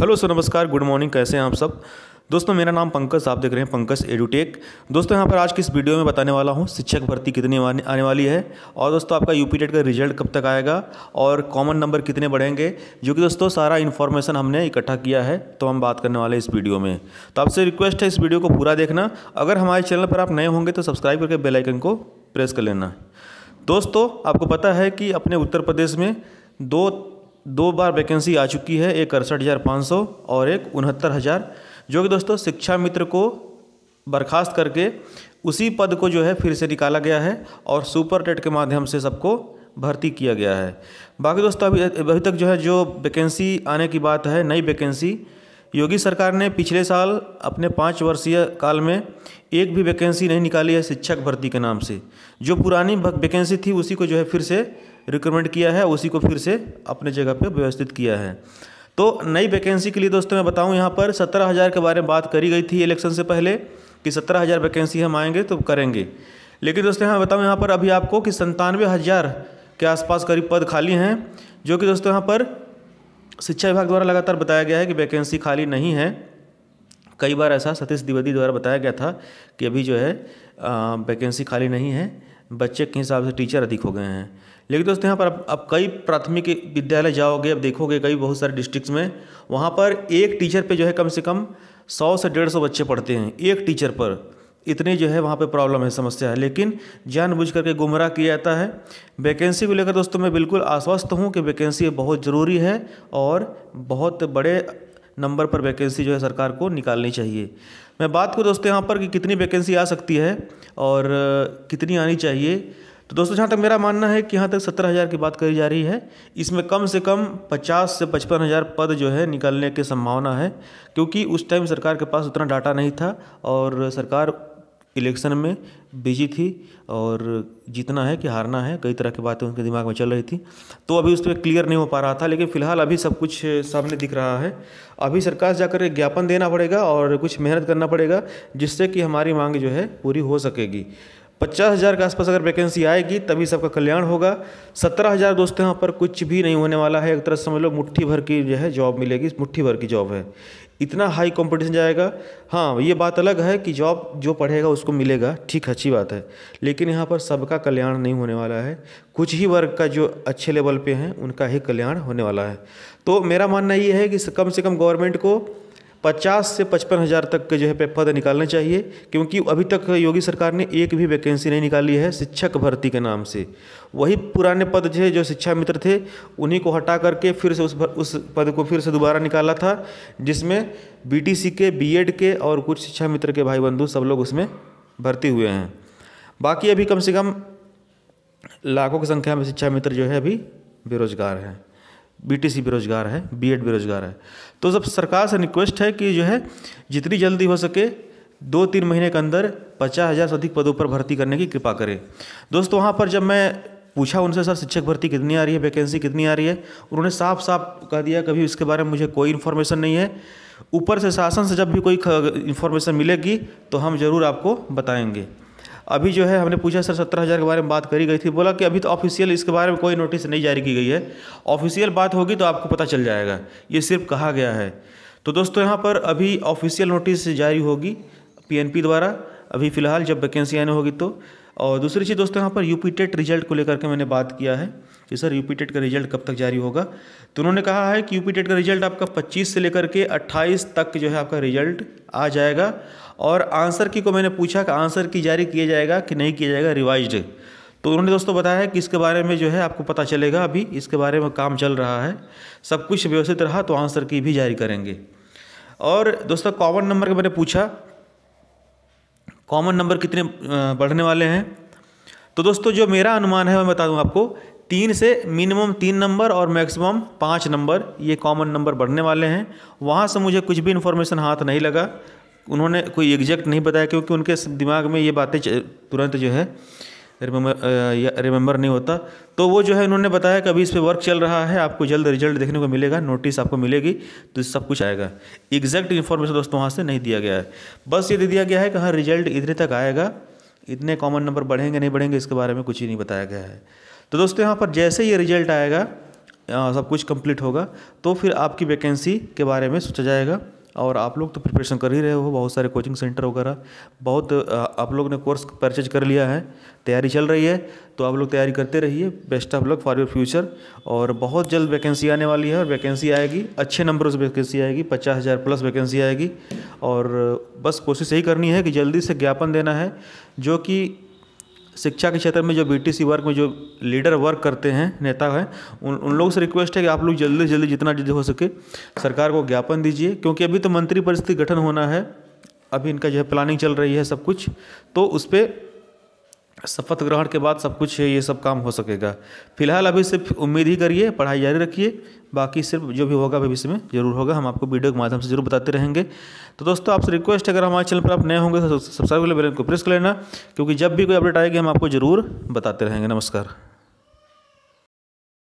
hello sir नमस्कार good morning कैसे हैं आप सब दोस्तों मेरा नाम पंकज आप देख रहे हैं पंकज एडुटेक दोस्तों यहाँ पर आज की इस वीडियो में बताने वाला हूँ शिक्षक भर्ती कितनी आने वाली है और दोस्तों आपका यू पी टेट का रिजल्ट कब तक आएगा और कॉमन नंबर कितने बढ़ेंगे जो कि दोस्तों सारा इन्फॉर्मेशन हमने इकट्ठा किया है तो हम बात करने वाले इस वीडियो में तो आपसे रिक्वेस्ट है इस वीडियो को पूरा देखना अगर हमारे चैनल पर आप नए होंगे तो सब्सक्राइब करके बेलाइकन को प्रेस कर लेना दोस्तों आपको पता है कि अपने उत्तर प्रदेश में दो दो बार वैकेंसी आ चुकी है एक अड़सठ हज़ार पाँच सौ और एक उनहत्तर हज़ार जो कि दोस्तों शिक्षा मित्र को बर्खास्त करके उसी पद को जो है फिर से निकाला गया है और सुपर टेट के माध्यम से सबको भर्ती किया गया है बाकी दोस्तों अभी अभी तक जो है जो वैकेंसी आने की बात है नई वैकेंसी योगी सरकार ने पिछले साल अपने पाँच वर्षीय काल में एक भी वैकेंसी नहीं निकाली है शिक्षक भर्ती के नाम से जो पुरानी वैकेंसी थी उसी को जो है फिर से रिकमेंड किया है उसी को फिर से अपने जगह पर व्यवस्थित किया है तो नई वैकेंसी के लिए दोस्तों मैं बताऊं यहाँ पर सत्रह हज़ार के बारे में बात करी गई थी इलेक्शन से पहले कि सत्रह हज़ार वैकेंसी हम आएंगे तो करेंगे लेकिन दोस्तों यहाँ बताऊँ यहाँ पर अभी आपको कि संतानवे हज़ार के आसपास करीब पद खाली हैं जो कि दोस्तों यहाँ पर शिक्षा विभाग द्वारा लगातार बताया गया है कि वैकेंसी खाली नहीं है कई बार ऐसा सतीश द्विवेदी द्वारा बताया गया था कि अभी जो है वैकेंसी खाली नहीं है बच्चे के हिसाब से टीचर अधिक हो गए हैं लेकिन दोस्तों यहाँ पर अब अब कई प्राथमिक विद्यालय जाओगे अब देखोगे कई बहुत सारे डिस्ट्रिक्ट्स में वहाँ पर एक टीचर पे जो है कम से कम सौ से डेढ़ सौ बच्चे पढ़ते हैं एक टीचर पर इतनी जो है वहाँ पे प्रॉब्लम है समस्या है लेकिन जानबूझ करके गुमराह किया जाता है वैकेंसी को लेकर दोस्तों मैं बिल्कुल आश्वस्त हूँ कि वैकेंसी बहुत ज़रूरी है और बहुत बड़े नंबर पर वैकेंसी जो है सरकार को निकालनी चाहिए मैं बात करूँ दोस्तों यहाँ पर कि कितनी वैकेंसी आ सकती है और कितनी आनी चाहिए तो दोस्तों जहाँ तक मेरा मानना है कि यहाँ तक सत्रह हज़ार की बात करी जा रही है इसमें कम से कम पचास से पचपन हज़ार पद जो है निकलने की संभावना है क्योंकि उस टाइम सरकार के पास उतना डाटा नहीं था और सरकार इलेक्शन में बिजी थी और जीतना है कि हारना है कई तरह की बातें उनके दिमाग में चल रही थी तो अभी उस पर क्लियर नहीं हो पा रहा था लेकिन फ़िलहाल अभी सब कुछ सामने दिख रहा है अभी सरकार से जाकर ज्ञापन देना पड़ेगा और कुछ मेहनत करना पड़ेगा जिससे कि हमारी मांग जो है पूरी हो सकेगी पचास हज़ार के आसपास अगर वैकेंसी आएगी तभी सबका कल्याण होगा सत्रह हज़ार दोस्तों यहाँ पर कुछ भी नहीं होने वाला है एक तरह समझ लो मुट्ठी भर की जो है जॉब मिलेगी मुट्ठी भर की जॉब है इतना हाई कंपटीशन जाएगा हाँ ये बात अलग है कि जॉब जो पढ़ेगा उसको मिलेगा ठीक अच्छी बात है लेकिन यहाँ पर सबका कल्याण नहीं होने वाला है कुछ ही वर्ग का जो अच्छे लेवल पर हैं उनका ही कल्याण होने वाला है तो मेरा मानना ये है कि कम से कम गवर्नमेंट को पचास से पचपन हज़ार तक के जो है पद निकालने चाहिए क्योंकि अभी तक योगी सरकार ने एक भी वैकेंसी नहीं निकाली है शिक्षक भर्ती के नाम से वही पुराने पद है जो शिक्षा मित्र थे उन्हीं को हटा करके फिर से उस उस पद को फिर से दोबारा निकाला था जिसमें बीटीसी के बीएड के और कुछ शिक्षा मित्र के भाई बंधु सब लोग उसमें भर्ती हुए हैं बाकी अभी कम से कम लाखों की संख्या में शिक्षा मित्र जो है अभी बेरोजगार हैं बीटीसी बेरोजगार है बीएड बेरोजगार है तो सब सरकार से रिक्वेस्ट है कि जो है जितनी जल्दी हो सके दो तीन महीने के अंदर पचास हज़ार से अधिक पदों पर भर्ती करने की कृपा करें दोस्तों वहाँ पर जब मैं पूछा उनसे सर शिक्षक भर्ती कितनी आ रही है वैकेंसी कितनी आ रही है उन्होंने साफ साफ कह दिया कभी इसके बारे में मुझे कोई इन्फॉर्मेशन नहीं है ऊपर से शासन से जब भी कोई इन्फॉर्मेशन मिलेगी तो हम ज़रूर आपको बताएंगे अभी जो है हमने पूछा सर सत्रह हज़ार के बारे में बात करी गई थी बोला कि अभी तो ऑफिशियल इसके बारे में कोई नोटिस नहीं जारी की गई है ऑफिशियल बात होगी तो आपको पता चल जाएगा ये सिर्फ कहा गया है तो दोस्तों यहाँ पर अभी ऑफिशियल नोटिस जारी होगी पीएनपी द्वारा अभी फ़िलहाल जब वैकेंसी आने होगी तो और दूसरी चीज़ दोस्तों यहाँ पर यूपी टेट रिजल्ट को लेकर के मैंने बात किया है कि सर यूपी टेट का रिजल्ट कब तक जारी होगा तो उन्होंने कहा है कि यूपी टेट का रिजल्ट आपका 25 से लेकर के 28 तक जो है आपका रिजल्ट आ जाएगा और आंसर की को मैंने पूछा कि आंसर की जारी किया जाएगा कि नहीं किया जाएगा रिवाइज तो उन्होंने दोस्तों बताया कि इसके बारे में जो है आपको पता चलेगा अभी इसके बारे में काम चल रहा है सब कुछ व्यवस्थित रहा तो आंसर की भी जारी करेंगे और दोस्तों कॉमन नंबर का मैंने पूछा कॉमन नंबर कितने बढ़ने वाले हैं तो दोस्तों जो मेरा अनुमान है मैं बता दूँ आपको तीन से मिनिमम तीन नंबर और मैक्सिमम पाँच नंबर ये कॉमन नंबर बढ़ने वाले हैं वहाँ से मुझे कुछ भी इन्फॉर्मेशन हाथ नहीं लगा उन्होंने कोई एग्जैक्ट नहीं बताया क्योंकि उनके दिमाग में ये बातें तुरंत जो है रिमेंबर रिमेंबर uh, नहीं होता तो वो जो है उन्होंने बताया कि अभी इस पर वर्क चल रहा है आपको जल्द रिजल्ट देखने को मिलेगा नोटिस आपको मिलेगी तो सब कुछ आएगा एग्जैक्ट इन्फॉर्मेशन दोस्तों वहाँ से नहीं दिया गया है बस ये दे दिया गया है कि हाँ रिजल्ट इतने तक आएगा इतने कॉमन नंबर बढ़ेंगे नहीं बढ़ेंगे इसके बारे में कुछ ही नहीं बताया गया है तो दोस्तों यहाँ पर जैसे ये रिजल्ट आएगा सब कुछ कंप्लीट होगा तो फिर आपकी वैकेंसी के बारे में सोचा जाएगा और आप लोग तो प्रिपरेशन कर ही रहे हो बहुत सारे कोचिंग सेंटर वगैरह बहुत आप लोग ने कोर्स परचेज कर लिया है तैयारी चल रही है तो आप लोग तैयारी करते रहिए best of luck for your future और बहुत जल्द वैकेंसी आने वाली है और वैकेंसी आएगी अच्छे नंबरों से वैकेंसी आएगी पचास हज़ार प्लस वैकेंसी आएगी और बस कोशिश यही करनी है कि जल्दी से ज्ञापन देना है जो कि शिक्षा के क्षेत्र में जो बी वर्क में जो लीडर वर्क करते हैं नेता हैं उन उन लोगों से रिक्वेस्ट है कि आप लोग जल्दी से जल्दी जितना जल्दी हो सके सरकार को ज्ञापन दीजिए क्योंकि अभी तो मंत्री परिस्थिति गठन होना है अभी इनका जो है प्लानिंग चल रही है सब कुछ तो उस पर शपथ ग्रहण के बाद सब कुछ ये सब काम हो सकेगा फिलहाल अभी सिर्फ उम्मीद ही करिए पढ़ाई जारी रखिए बाकी सिर्फ जो भी होगा भविष्य में जरूर होगा हम आपको वीडियो के माध्यम से जरूर बताते रहेंगे तो दोस्तों आपसे रिक्वेस्ट है अगर हमारे चैनल पर आप नए होंगे तो सब्सक्राइब कर लेकिन को प्रेस कर लेना क्योंकि जब भी कोई अपडेट आएगी हम आपको जरूर बताते रहेंगे नमस्कार